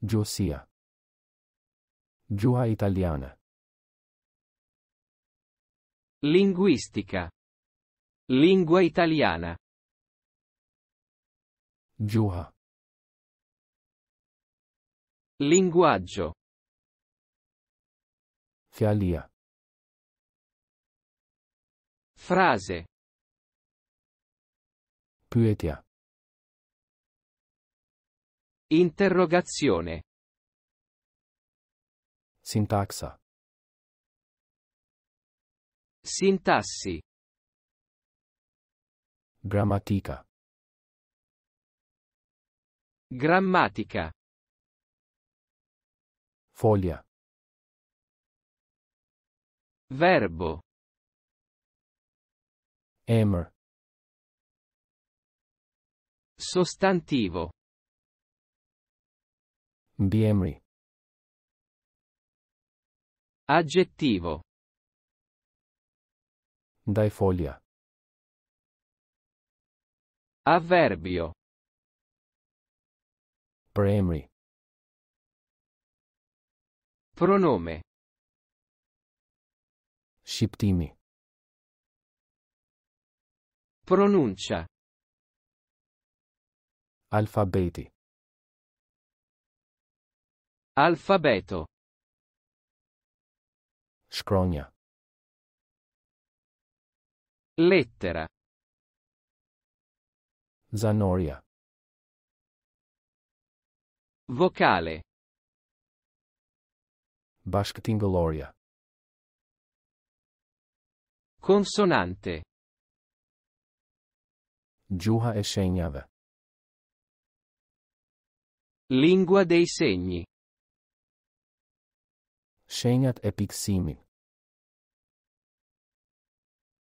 Josia. Gioa italiana. Linguistica. Lingua italiana. Gioa. Linguaggio. Fialia. Frase. Puetia. Interrogazione. Sintaxa. Sintassi. Grammatica. Grammatica. Foglia. Verbo. Emer. Sostantivo di Emery. Aggettivo. Dai foglia. Avverbio. Per Emery. Pronome. Shqiptimi. Pronuncia. Alfabeti. Alfabeto. Scrogna. Lettera. Zanoria. Vocale. Bashktingaloria. Consonante. Giuha e Shenjava. Lingua dei segni. Shenat Epic Simi.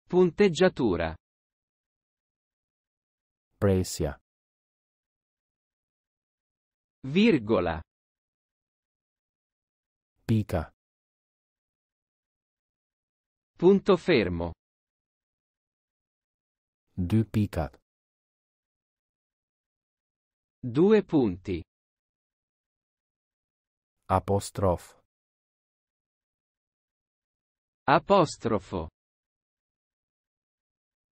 Punteggiatura. Presia. Virgola. Pica. Punto fermo. Du picat. Due punti. Apostrof. Apostrofo